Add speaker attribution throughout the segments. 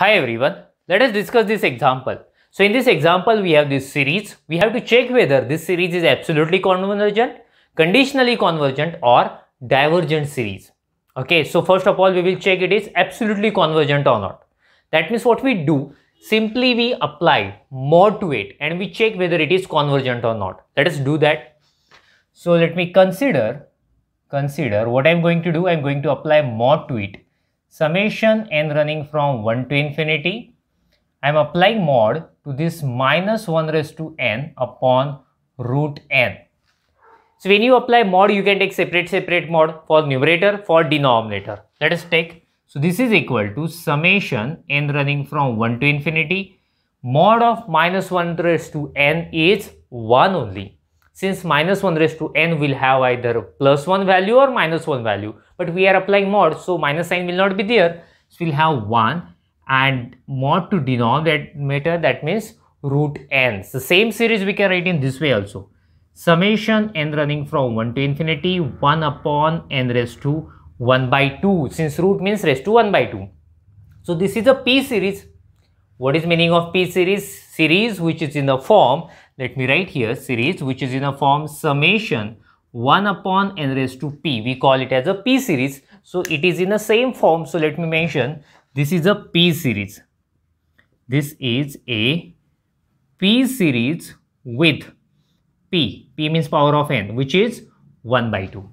Speaker 1: Hi everyone, let us discuss this example. So in this example, we have this series. We have to check whether this series is absolutely convergent, conditionally convergent or divergent series. Okay, so first of all, we will check it is absolutely convergent or not. That means what we do, simply we apply mod to it and we check whether it is convergent or not. Let us do that. So let me consider, consider what I'm going to do. I'm going to apply mod to it summation n running from 1 to infinity. I am applying mod to this minus 1 raised to n upon root n. So when you apply mod, you can take separate separate mod for numerator, for denominator. Let us take. So this is equal to summation n running from 1 to infinity. Mod of minus 1 raised to n is 1 only. Since minus 1 raised to n will have either plus 1 value or minus 1 value but we are applying mod so minus sign will not be there so we'll have 1 and mod to denominator that means root n so same series we can write in this way also summation n running from 1 to infinity 1 upon n raised to 1 by 2 since root means raised to 1 by 2 so this is a p series what is meaning of p series series which is in the form let me write here series which is in the form summation 1 upon n raised to p. We call it as a p series. So it is in the same form. So let me mention this is a p series. This is a p series with p. p means power of n which is 1 by 2.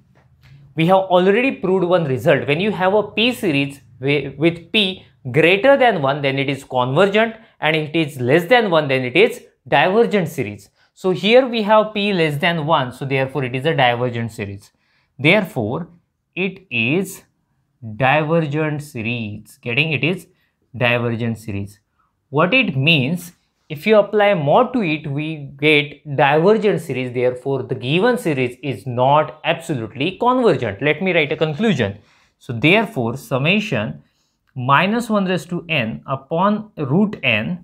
Speaker 1: We have already proved one result. When you have a p series with p greater than 1 then it is convergent and if it is less than 1 then it is divergent series. So here we have P less than 1. So therefore it is a divergent series. Therefore it is divergent series. Getting it is divergent series. What it means if you apply more to it we get divergent series therefore the given series is not absolutely convergent let me write a conclusion so therefore summation minus 1 raised to n upon root n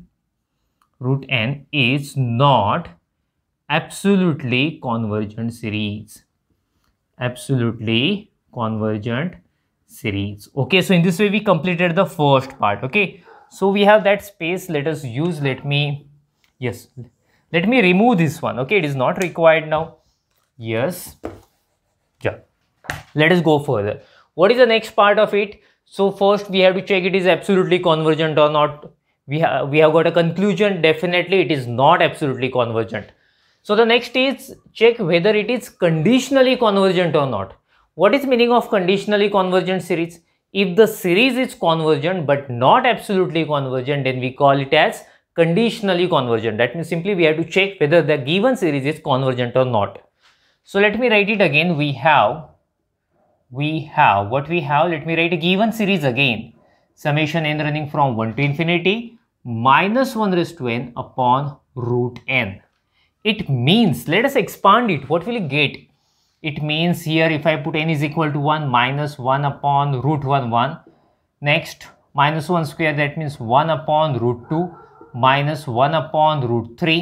Speaker 1: root n is not absolutely convergent series absolutely convergent series okay so in this way we completed the first part okay so we have that space let us use let me yes let me remove this one okay it is not required now yes yeah let us go further what is the next part of it so first we have to check it is absolutely convergent or not we have we have got a conclusion definitely it is not absolutely convergent so the next is check whether it is conditionally convergent or not. What is meaning of conditionally convergent series? If the series is convergent but not absolutely convergent, then we call it as conditionally convergent. That means simply we have to check whether the given series is convergent or not. So let me write it again. We have, we have, what we have, let me write a given series again. Summation n running from 1 to infinity minus 1 raised to n upon root n it means let us expand it what will you get it means here if i put n is equal to 1 minus 1 upon root 1 1 next minus 1 square that means 1 upon root 2 minus 1 upon root 3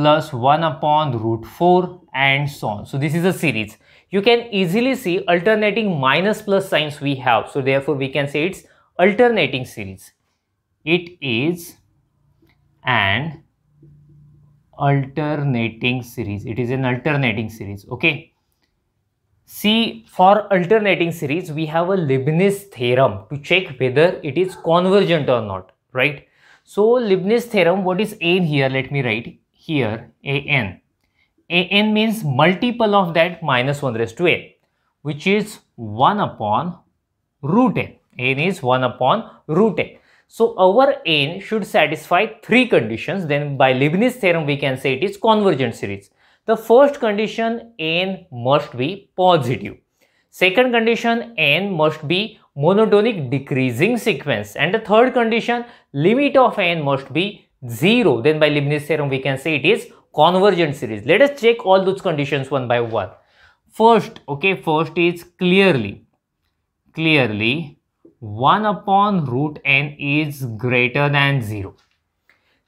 Speaker 1: plus 1 upon root 4 and so on so this is a series you can easily see alternating minus plus signs we have so therefore we can say it's alternating series it is an alternating series it is an alternating series okay see for alternating series we have a leibniz theorem to check whether it is convergent or not right so leibniz theorem what is n here let me write here a n a n means multiple of that minus 1 raised to n which is 1 upon root n n is 1 upon root n so our n should satisfy three conditions. Then by Leibniz theorem, we can say it is convergent series. The first condition n must be positive. Second condition n must be monotonic decreasing sequence. And the third condition limit of n must be 0. Then by Leibniz theorem, we can say it is convergent series. Let us check all those conditions one by one. First, okay, first is clearly, clearly 1 upon root n is greater than 0.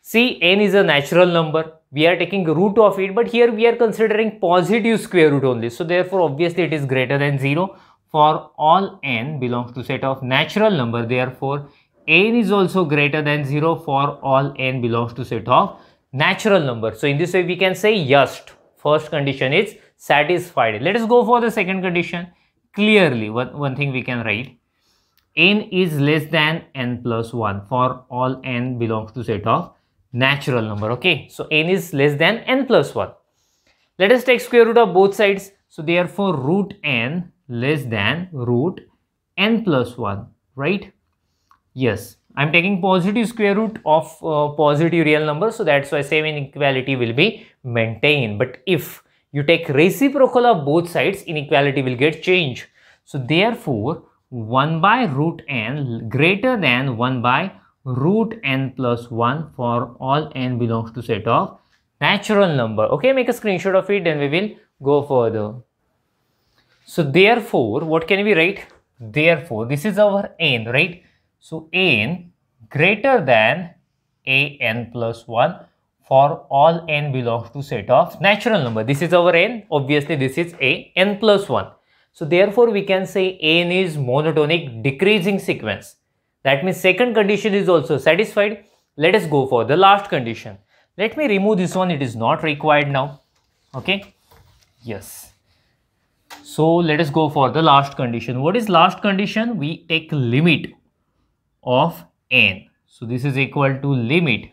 Speaker 1: See, n is a natural number. We are taking root of it, but here we are considering positive square root only. So, therefore, obviously, it is greater than 0 for all n belongs to set of natural number. Therefore, n is also greater than 0 for all n belongs to set of natural number. So, in this way, we can say yes, first condition is satisfied. Let us go for the second condition. Clearly, one, one thing we can write n is less than n plus 1 for all n belongs to set of natural number okay so n is less than n plus 1 let us take square root of both sides so therefore root n less than root n plus 1 right yes i'm taking positive square root of uh, positive real number so that's why same inequality will be maintained but if you take reciprocal of both sides inequality will get changed so therefore 1 by root n greater than 1 by root n plus 1 for all n belongs to set of natural number. Okay, make a screenshot of it and we will go further. So therefore, what can we write? Therefore, this is our n, right? So n greater than a n plus 1 for all n belongs to set of natural number. This is our n. Obviously, this is a n plus 1. So therefore, we can say An is monotonic decreasing sequence. That means second condition is also satisfied. Let us go for the last condition. Let me remove this one. It is not required now. Okay. Yes. So let us go for the last condition. What is last condition? We take limit of n. So this is equal to limit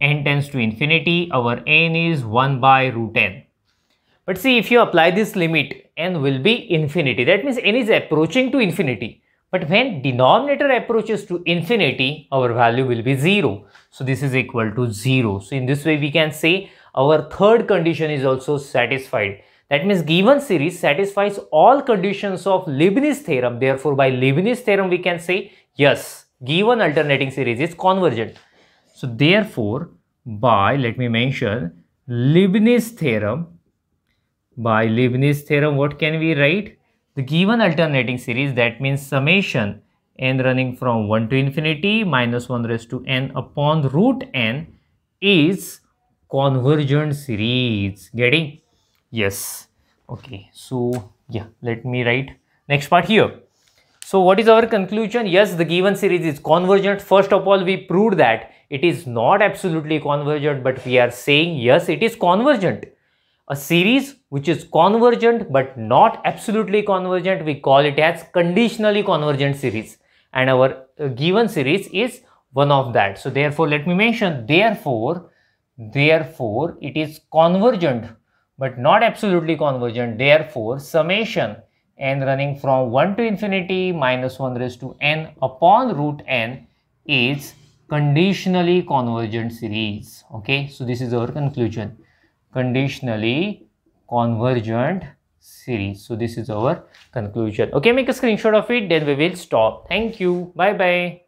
Speaker 1: n tends to infinity. Our n is 1 by root n. But see if you apply this limit n will be infinity. That means n is approaching to infinity. But when denominator approaches to infinity, our value will be 0. So this is equal to 0. So in this way, we can say our third condition is also satisfied. That means given series satisfies all conditions of Leibniz theorem. Therefore, by Leibniz theorem, we can say, yes, given alternating series is convergent. So therefore, by, let me mention, Leibniz theorem, by Leibniz theorem, what can we write? The given alternating series, that means summation n running from 1 to infinity minus 1 raised to n upon root n is convergent series. Getting? Yes. Okay. So, yeah, let me write next part here. So what is our conclusion? Yes, the given series is convergent. First of all, we proved that it is not absolutely convergent, but we are saying yes, it is convergent a series which is convergent but not absolutely convergent we call it as conditionally convergent series and our uh, given series is one of that so therefore let me mention therefore therefore it is convergent but not absolutely convergent therefore summation n running from 1 to infinity minus 1 raised to n upon root n is conditionally convergent series okay so this is our conclusion conditionally convergent series. So this is our conclusion. Okay, make a screenshot of it, then we will stop. Thank you. Bye-bye.